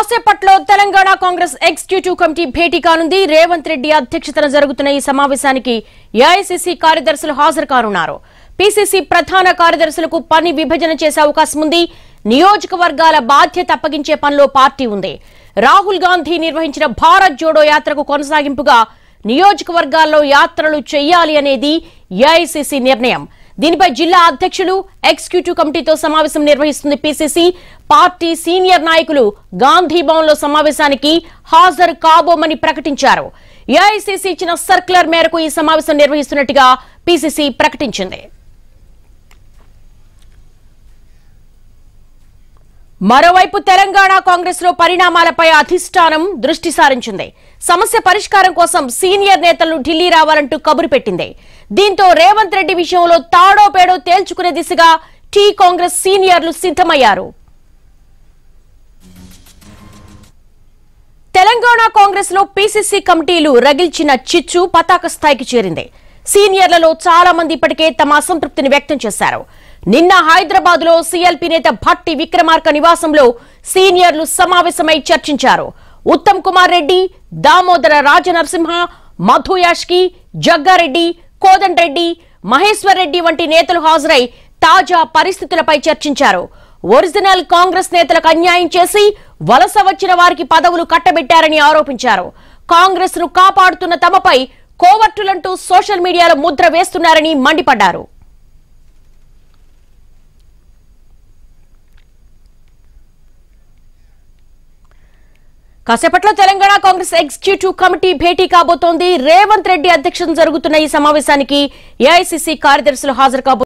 కాసేపట్లో Telangana Congress executive committee భేటీ కానుంది రేవంత్ రెడ్డి అధ్యక్షతన జరుగుతున్న ఈ సమావేశానికి ఏఐసిసి కార్యదర్శులు హాజరు కానున్నారు పిసిసి ప్రధాన కార్యదర్శులకు పని విభజన చేసే అవకాశం ఉంది నియోజకవర్గాల బాధ్యత అప్పగించే పనిలో పార్టీ ఉంది రాహుల్ గాంధీ నిర్వహించిన భారత్ జోడో యాత్రకు కొనసాగింపుగా నియోజకవర్గాల్లో యాత్రలు చేయాలి అనేది ఏఐసిసి నిర్ణయం దీనిపై జిల్లా అధ్యక్షులు ఎగ్జిక్యూటివ్ కమిటీతో సమావేశం నిర్వహిస్తుంది పిసిసి పార్టీ సీనియర్ నాయకులు గాంధీ లో సమావేశానికి హాజరు కాబోమని ప్రకటించారు ఏఐసిసి ఇచ్చిన సర్క్యులర్ మేరకు ఈ సమావేశం నిర్వహిస్తున్నట్టుగా పిసిసి ప్రకటించింది మరోవైపు తెలంగాణ కాంగ్రెస్ లో పరిణామాలపై అధిష్టానం దృష్టి సారించింది సమస్య పరిష్కారం కోసం సీనియర్ నేతలు ఢిల్లీ రావాలంటూ కబురు పెట్టింది దీంతో రేవంత్ రెడ్డి విషయంలో తాడో పేడో తేల్చుకునే దిశగా టీ కాంగ్రెస్ సీనియర్లు సిద్ధమయ్యారు తెలంగాణ కాంగ్రెస్ లో పీసీసీ కమిటీలు రగిల్చిన చిచ్చు పతాక స్థాయికి చేరింది సీనియర్లలో చాలా మంది ఇప్పటికే తమ అసంతృప్తిని వ్యక్తం చేశారు నిన్న హైదరాబాద్ లో సీఎల్పీ నేత భట్టి విక్రమార్క నివాసంలో సీనియర్లు సమావేశమై చర్చించారు ఉత్తమ్ కుమార్ రెడ్డి దామోదర రాజనరసింహ మధు యాష్కి జగ్గారెడ్డి కోదన్ రెడ్డి మహేశ్వర్ రెడ్డి వంటి నేతలు హాజరై తాజా పరిస్థితులపై చర్చించారు ఒరిజినల్ కాంగ్రెస్ నేతలకు అన్యాయం చేసి వలస వచ్చిన వారికి పదవులు కట్టబెట్టారని ఆరోపించారు కాంగ్రెస్ ను కాపాడుతున్న తమపై కోవర్టులంటూ సోషల్ మీడియాలో ముద్ర వేస్తున్నారని మండిపడ్డారు కాసేపట్లో తెలంగాణ కాంగ్రెస్ ఎగ్జిక్యూటివ్ కమిటీ భేటీ కాబోతోంది రేవంత్ రెడ్డి అధ్యక్షతన జరుగుతున్న ఈ సమావేశానికి ఏఐసిసి కార్యదర్శులు హాజరు కాబో